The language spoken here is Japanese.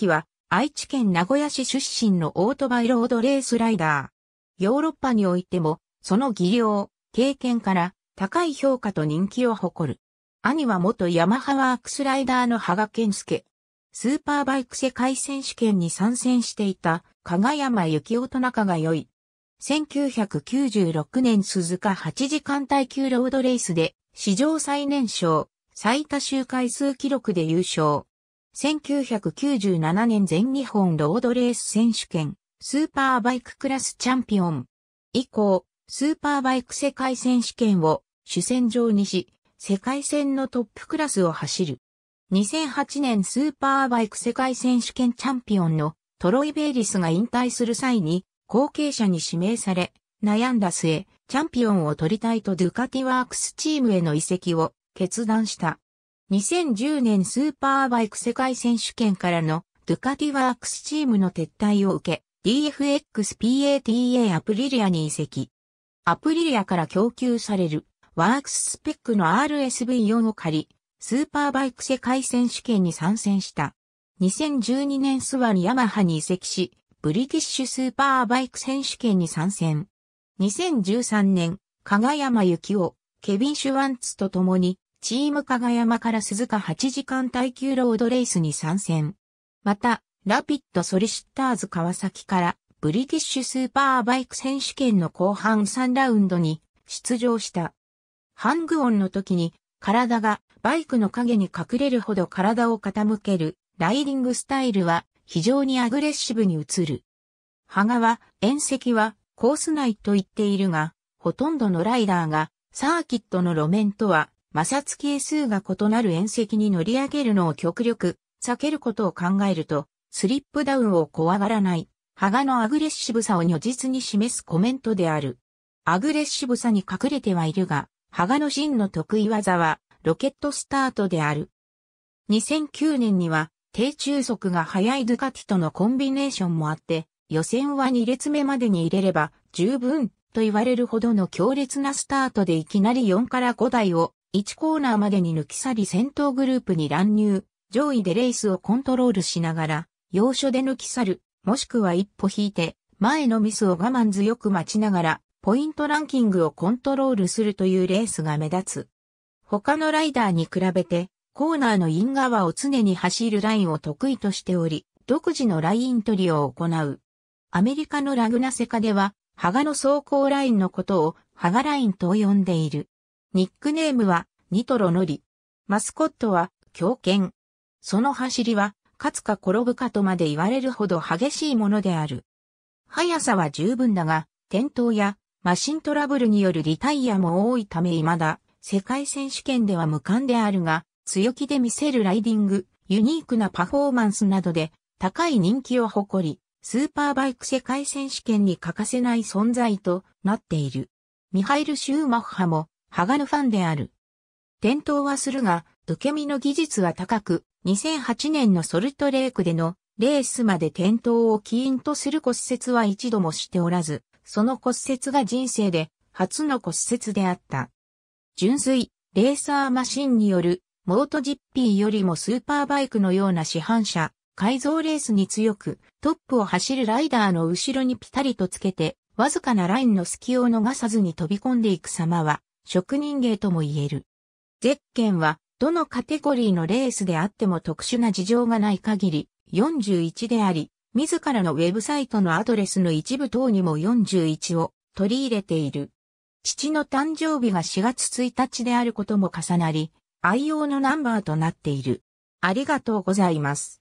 輝は愛知県名古屋市出身のオートバイロードレースライダー。ヨーロッパにおいても、その技量、経験から高い評価と人気を誇る。兄は元ヤマハワークスライダーの羽賀健介。スーパーバイク世界選手権に参戦していた、加賀山幸夫と仲が良い。1996年鈴鹿8時間耐久ロードレースで、史上最年少、最多周回数記録で優勝。1997年全日本ロードレース選手権、スーパーバイククラスチャンピオン。以降、スーパーバイク世界選手権を主戦場にし、世界戦のトップクラスを走る。2008年スーパーバイク世界選手権チャンピオンのトロイ・ベイリスが引退する際に後継者に指名され、悩んだ末、チャンピオンを取りたいとドゥカティワークスチームへの移籍を決断した。2010年スーパーバイク世界選手権からのドゥカティワークスチームの撤退を受け、DFX-PATA アプリリアに移籍。アプリリアから供給されるワークススペックの RSV4 を借り、スーパーバイク世界選手権に参戦した。2012年スワニ・ヤマハに移籍し、ブリティッシュスーパーバイク選手権に参戦。2013年、加賀山幸夫、ケビン・シュワンツと共にチーム加賀山から鈴鹿8時間耐久ロードレースに参戦。また、ラピッドソリシッターズ川崎からブリティッシュスーパーバイク選手権の後半3ラウンドに出場した。ハングオンの時に体がバイクの影に隠れるほど体を傾けるライディングスタイルは非常にアグレッシブに映る。羽賀は、遠赤はコース内と言っているが、ほとんどのライダーがサーキットの路面とは摩擦係数が異なる縁石に乗り上げるのを極力避けることを考えると、スリップダウンを怖がらない、羽賀のアグレッシブさを如実に示すコメントである。アグレッシブさに隠れてはいるが、羽賀の真の得意技は、ロケットスタートである。2009年には、低中速が速いドゥカティとのコンビネーションもあって、予選は2列目までに入れれば十分と言われるほどの強烈なスタートでいきなり4から5台を1コーナーまでに抜き去り先頭グループに乱入、上位でレースをコントロールしながら、要所で抜き去る、もしくは一歩引いて、前のミスを我慢強く待ちながら、ポイントランキングをコントロールするというレースが目立つ。他のライダーに比べて、コーナーのイン側を常に走るラインを得意としており、独自のライン取りを行う。アメリカのラグナセカでは、ハガの走行ラインのことを、ハガラインと呼んでいる。ニックネームは、ニトロノリ。マスコットは、狂犬。その走りは、勝つか転ぶかとまで言われるほど激しいものである。速さは十分だが、転倒やマシントラブルによるリタイアも多いため未だ、世界選手権では無冠であるが、強気で見せるライディング、ユニークなパフォーマンスなどで、高い人気を誇り、スーパーバイク世界選手権に欠かせない存在となっている。ミハイル・シューマッハもハガるファンである。転倒はするが、受け身の技術は高く、2008年のソルトレークでのレースまで転倒を起因とする骨折は一度もしておらず、その骨折が人生で初の骨折であった。純粋、レーサーマシンによるモートジッピーよりもスーパーバイクのような市販車、改造レースに強く、トップを走るライダーの後ろにピタリとつけて、わずかなラインの隙を逃さずに飛び込んでいく様は、職人芸とも言える。ゼッケンは、どのカテゴリーのレースであっても特殊な事情がない限り、41であり、自らのウェブサイトのアドレスの一部等にも41を取り入れている。父の誕生日が4月1日であることも重なり、愛用のナンバーとなっている。ありがとうございます。